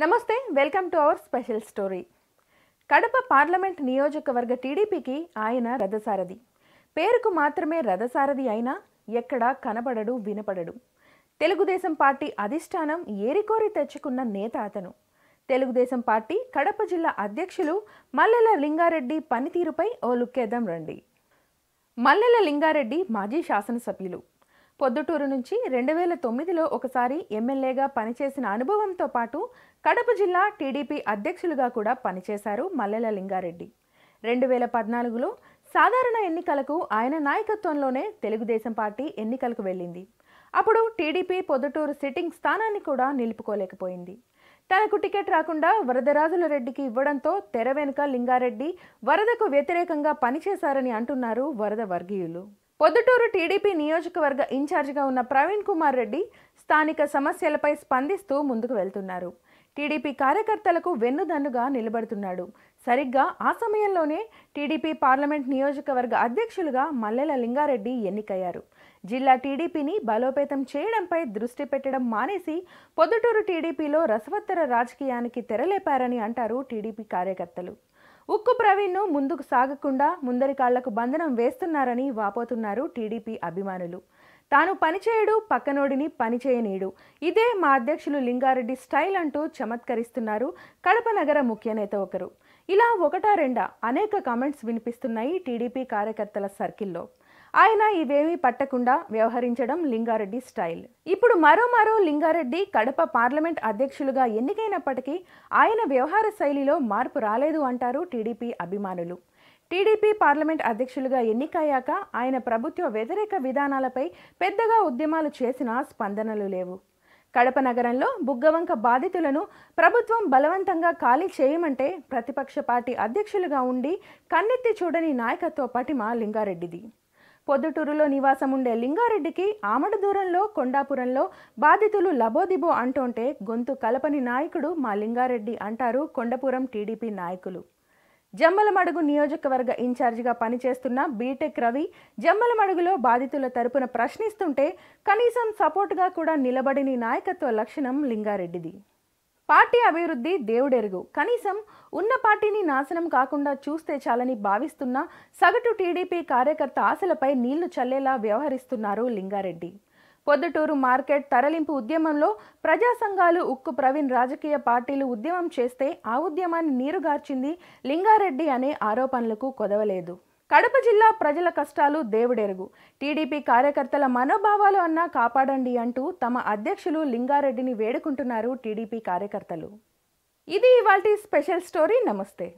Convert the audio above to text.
నమస్తే welcome to our special story Kadapa parliament నియోజకవర్గ టీడీపీకి ఆయన రథసారథి పేరుకు మాత్రమే రథసారథి అయినా ఎక్కడా కనపడడు వినపడడు తెలుగుదేశం పార్టీ అధిష్టానం ఏరికోరి తెచ్చుకున్న నేత అతను తెలుగుదేశం పార్టీ కడప జిల్లా అధ్యక్షులు మల్లెల లింగారెడ్డి పనితీరుపై ఓ లుక్కేద్దాం రండి మల్లెల లింగారెడ్డి మాజీ శాసనసభ్యులు పొద్దుటూరు నుంచి రెండు వేల తొమ్మిదిలో ఒకసారి ఎమ్మెల్యేగా పనిచేసిన అనుభవంతో పాటు కడప జిల్లా టీడీపీ అధ్యక్షులుగా కూడా పనిచేశారు మల్లెల లింగారెడ్డి రెండు వేల పద్నాలుగులో సాధారణ ఎన్నికలకు ఆయన నాయకత్వంలోనే తెలుగుదేశం పార్టీ ఎన్నికలకు వెళ్ళింది అప్పుడు టీడీపీ పొద్దుటూరు సిట్టింగ్ స్థానాన్ని కూడా నిలుపుకోలేకపోయింది తనకు టికెట్ రాకుండా వరదరాజుల రెడ్డికి ఇవ్వడంతో తెర వెనుక లింగారెడ్డి వరదకు వ్యతిరేకంగా పనిచేశారని అంటున్నారు వరద వర్గీయులు పొద్దుటూరు టీడీపీ నియోజకవర్గ ఇన్ఛార్జిగా ఉన్న ప్రవీణ్ కుమార్ రెడ్డి స్థానిక సమస్యలపై స్పందిస్తూ ముందుకు వెళ్తున్నారు టీడీపీ కార్యకర్తలకు వెన్నుదన్నుగా నిలబడుతున్నాడు సరిగ్గా ఆ సమయంలోనే టీడీపీ పార్లమెంట్ నియోజకవర్గ అధ్యక్షులుగా మల్లెల లింగారెడ్డి ఎన్నికయ్యారు జిల్లా టీడీపీని బలోపేతం చేయడంపై దృష్టి పెట్టడం మానేసి పొద్దుటూరు టీడీపీలో రసవత్తర రాజకీయానికి తెరలేపారని అంటారు టీడీపీ కార్యకర్తలు ఉక్కు ప్రవీణ్ను ముందుకు సాగకుండా ముందరి కాళ్లకు బంధనం వేస్తున్నారని వాపోతున్నారు టీడీపీ అభిమానులు తాను పనిచేయడు పక్కనోడిని పనిచేయనీడు ఇదే మా అధ్యక్షులు లింగారెడ్డి స్టైల్ అంటూ చమత్కరిస్తున్నారు కడప నగర ముఖ్య నేత ఒకరు ఇలా ఒకటా రెండా అనేక కామెంట్స్ వినిపిస్తున్నాయి టీడీపీ కార్యకర్తల సర్కిల్లో ఆయన ఇవేమీ పట్టకుండా వ్యవహరించడం లింగారెడ్డి స్టైల్ ఇప్పుడు మరో మరో లింగారెడ్డి కడప పార్లమెంట్ అధ్యక్షులుగా ఎన్నికైనప్పటికీ ఆయన వ్యవహార శైలిలో మార్పు రాలేదు అంటారు టీడీపీ అభిమానులు టీడీపీ పార్లమెంట్ అధ్యక్షులుగా ఎన్నికయ్యాక ఆయన ప్రభుత్వ వ్యతిరేక విధానాలపై పెద్దగా ఉద్యమాలు చేసినా స్పందనలు లేవు కడప నగరంలో బుగ్గవంక బాధితులను ప్రభుత్వం బలవంతంగా ఖాళీ చేయమంటే ప్రతిపక్ష పార్టీ అధ్యక్షులుగా ఉండి కన్నెత్తి చూడని నాయకత్వ పటిమ లింగారెడ్డిది పొద్దుటూరులో నివాసం ఉండే లింగారెడ్డికి ఆమడ దూరంలో కొండాపురంలో బాధితులు లబోదిబో అంటుంటే గొంతు కలపని నాయకుడు మా లింగారెడ్డి అంటారు కొండపురం టీడీపీ నాయకులు జమ్మలమడుగు నియోజకవర్గ ఇన్ఛార్జిగా పనిచేస్తున్న బీటెక్ రవి జమ్మలమడుగులో బాధితుల తరపున ప్రశ్నిస్తుంటే కనీసం సపోర్టుగా కూడా నిలబడిన నాయకత్వ లక్షణం లింగారెడ్డిది పార్టీ అభివృద్ధి దేవుడెరుగు కనీసం ఉన్న పార్టీని నాశనం కాకుండా చూస్తే చాలని భావిస్తున్న సగటు టీడీపీ కార్యకర్త ఆశలపై నీళ్లు చల్లేలా వ్యవహరిస్తున్నారు లింగారెడ్డి పొద్దుటూరు మార్కెట్ తరలింపు ఉద్యమంలో ప్రజా సంఘాలు ఉక్కు ప్రవీణ్ రాజకీయ పార్టీలు ఉద్యమం చేస్తే ఆ ఉద్యమాన్ని నీరుగార్చింది లింగారెడ్డి అనే ఆరోపణలకు కొదవలేదు కడప జిల్లా ప్రజల కష్టాలు దేవుడెరుగు టీడీపీ కార్యకర్తల మనోభావాలు అన్నా కాపాడండి అంటూ తమ అధ్యక్షులు లింగారెడ్డిని వేడుకుంటున్నారు టీడీపీ కార్యకర్తలు ఇది ఇవాల్టి స్పెషల్ స్టోరీ నమస్తే